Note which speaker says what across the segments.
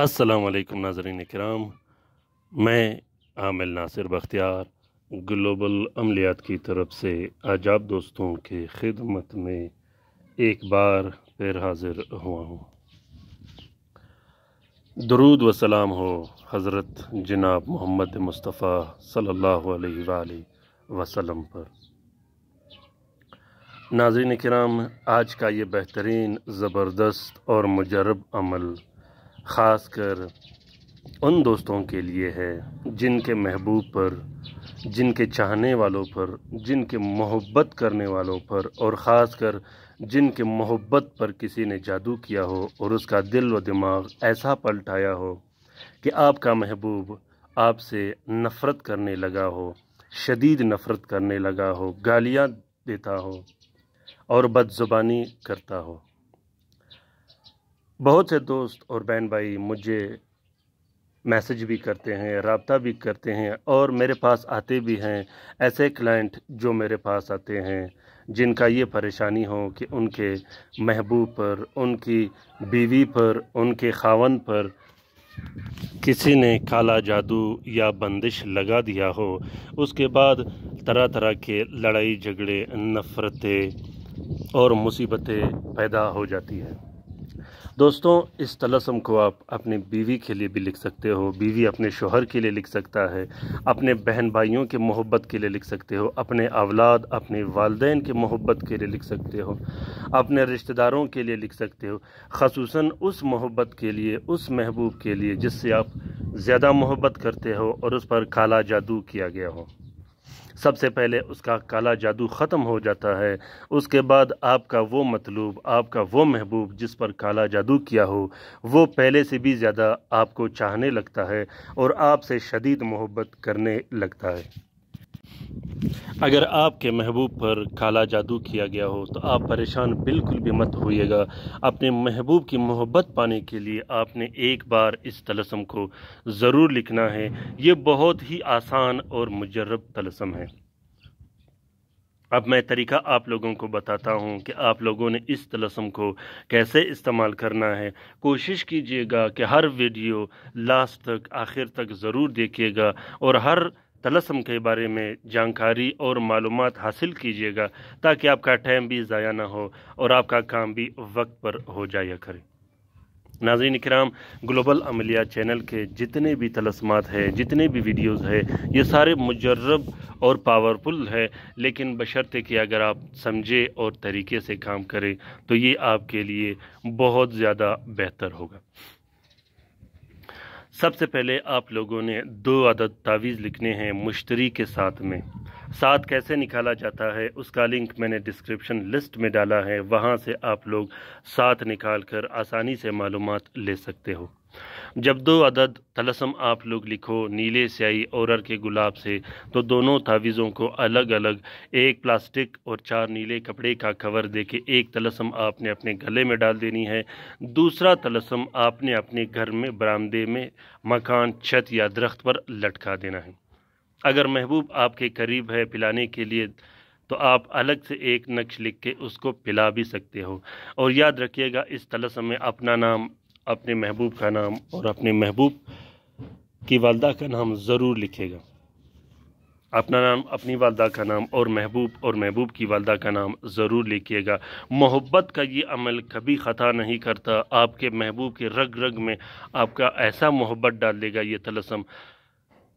Speaker 1: असलकम नाजरीन कराम मैं आमिल नासिर बख्तियार ग्लोबल अमलियात की तरफ से आज आप दोस्तों के खिदमत में एक बार फिर हाज़िर हुआ हूँ दरूद व सलाम हो हज़रत जनाब मोहम्मद मुस्तफ़ा सल्लल्लाहु अलैहि वसल्लम पर नाजरीन कराम आज का ये बेहतरीन ज़बरदस्त और मुजरब अमल ख़ासकर उन दोस्तों के लिए है जिनके महबूब पर जिनके चाहने वालों पर जिनके मोहब्बत करने वालों पर और ख़ास कर जिनके मोहब्बत पर किसी ने जादू किया हो और उसका दिल व दिमाग ऐसा पलटाया हो कि आपका महबूब आपसे नफ़रत करने लगा हो शदीद नफ़रत करने लगा हो गालियाँ देता हो और बदज़ुबानी करता हो बहुत से दोस्त और बहन भाई मुझे मैसेज भी करते हैं रबता भी करते हैं और मेरे पास आते भी हैं ऐसे क्लाइंट जो मेरे पास आते हैं जिनका ये परेशानी हो कि उनके महबूब पर उनकी बीवी पर उनके खावन पर किसी ने काला जादू या बंदिश लगा दिया हो उसके बाद तरह तरह के लड़ाई झगड़े नफ़रतें और मुसीबतें पैदा हो जाती हैं दोस्तों इस तलसम को आप अपने बीवी के लिए भी लिख सकते हो बीवी अपने शोहर के लिए लिख सकता है अपने बहन भाइयों के मोहब्बत के लिए लिख सकते हो अपने अवलाद अपने वालदे की मोहब्बत के लिए लिख सकते हो अपने रिश्तेदारों के लिए लिख सकते हो खसूस उस मोहब्बत के लिए उस महबूब के लिए जिससे आप ज़्यादा मोहब्बत करते हो और उस पर काला जादू किया गया हो सबसे पहले उसका काला जादू ख़त्म हो जाता है उसके बाद आपका वो मतलूब आपका वो महबूब जिस पर काला जादू किया हो वो पहले से भी ज़्यादा आपको चाहने लगता है और आपसे शदीद मोहब्बत करने लगता है अगर आपके महबूब पर काला जादू किया गया हो तो आप परेशान बिल्कुल भी मत होइएगा अपने महबूब की मोहब्बत पाने के लिए आपने एक बार इस तलसम को ज़रूर लिखना है ये बहुत ही आसान और मुजरब तलसम है अब मैं तरीका आप लोगों को बताता हूँ कि आप लोगों ने इस तलसम को कैसे इस्तेमाल करना है कोशिश कीजिएगा कि हर वीडियो लास्ट तक आखिर तक ज़रूर देखिएगा और हर तलसम के बारे में जानकारी और मालूम हासिल कीजिएगा ताकि आपका टाइम भी ज़ाया ना हो और आपका काम भी वक्त पर हो जाया करें नाजीन कराम ग्लोबल अमलिया चैनल के जितने भी तलसमात हैं जितने भी वीडियोस हैं ये सारे मुजरब और पावरफुल है लेकिन बशर्ते कि अगर आप समझे और तरीके से काम करें तो ये आपके लिए बहुत ज़्यादा बेहतर होगा सबसे पहले आप लोगों ने दो आदत तावीज़ लिखने हैं मुश्तरी के साथ में साथ कैसे निकाला जाता है उसका लिंक मैंने डिस्क्रिप्शन लिस्ट में डाला है वहाँ से आप लोग साथ निकाल कर आसानी से मालूम ले सकते हो जब दो अदद तलसम आप लोग लिखो नीले स्याही औरर के गुलाब से तो दोनों तावीज़ों को अलग अलग एक प्लास्टिक और चार नीले कपड़े का कवर दे के एक तलसम आपने अपने गले में डाल देनी है दूसरा तलसम आपने अपने घर में बरामदे में मकान छत या दरख्त पर लटका देना है अगर महबूब आपके करीब है पिलाने के लिए तो आप अलग से एक नक्श लिख के उसको पिला भी सकते हो और याद रखिएगा इस तलसम में अपना नाम अपने महबूब का नाम और अपने महबूब की वालदा का नाम ज़रूर लिखेगा अपना नाम अपनी वालदा का नाम और महबूब और महबूब की वालदा का नाम ज़रूर लिखिएगा मोहब्बत का ये अमल कभी ख़ता नहीं करता आपके महबूब के रग रग में आपका ऐसा मोहब्बत डाल देगा ये तलसम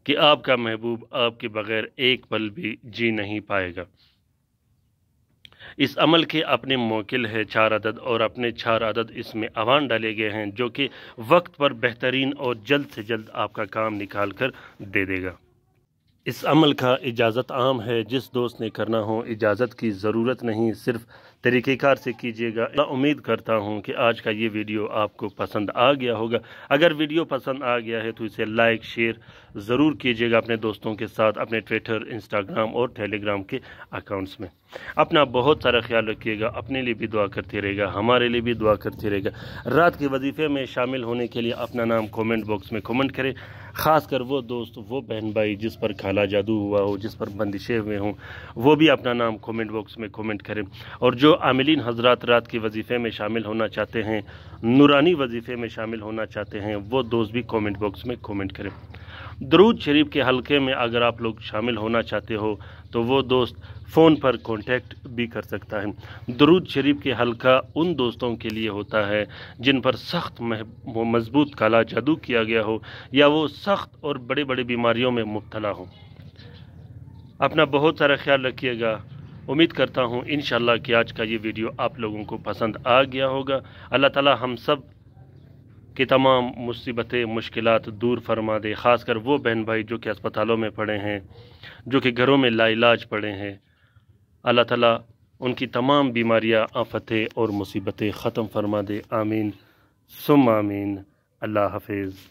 Speaker 1: कि आपका महबूब आपके बग़ैर एक पल भी जी नहीं पाएगा इस अमल के अपने मोकिल है चार अदद और अपने चार अदद इसमें आवान डाले गए हैं जो कि वक्त पर बेहतरीन और जल्द से जल्द आपका काम निकाल कर दे देगा इस अमल का इजाज़त आम है जिस दोस्त ने करना हो इजाज़त की ज़रूरत नहीं सिर्फ तरीक़ेकार से कीजिएगा उम्मीद करता हूँ कि आज का ये वीडियो आपको पसंद आ गया होगा अगर वीडियो पसंद आ गया है तो इसे लाइक शेयर ज़रूर कीजिएगा अपने दोस्तों के साथ अपने ट्विटर इंस्टाग्राम और टेलीग्राम के अकाउंट्स में अपना बहुत सारा ख्याल रखिएगा अपने लिए भी दुआ करते रहेगा हमारे लिए भी दुआ करते रहेगा रात के वजीफ़े में शामिल होने के लिए अपना नाम कॉमेंट बॉक्स में कॉमेंट करें ख़ासकर वो दोस्त वो बहन भाई जिस पर खाला जादू हुआ हो जिस पर बंदिशें हुए हों वो भी अपना नाम कमेंट बॉक्स में कमेंट करें और जो आमिलीन हजरात रात के वजीफ़े में शामिल होना चाहते हैं नूरानी वजीफ़े में शामिल होना चाहते हैं वो दोस्त भी कमेंट बॉक्स में कमेंट करें दरूद शरीफ के हलके में अगर आप लोग शामिल होना चाहते हो तो वो दोस्त फ़ोन पर कांटेक्ट भी कर सकता है दरूद शरीफ के हलका उन दोस्तों के लिए होता है जिन पर सख्त मजबूत काला जादू किया गया हो या वो सख्त और बड़े बड़े बीमारियों में मुबतला हो अपना बहुत सारा ख्याल रखिएगा उम्मीद करता हूँ इन कि आज का ये वीडियो आप लोगों को पसंद आ गया होगा अल्लाह ताला हम सब कि तमाम मुसीबतें मुश्किल दूर फरमा दे ख़ासकर वो बहन भाई जो कि अस्पतालों में पड़े हैं जो कि घरों में लाइलाज पड़े हैं अल्लाह ताला उनकी तमाम बीमारियां आफतें और मुसीबतें ख़त्म फरमा दे आमीन सुम आमीन अल्लाह हाफिज़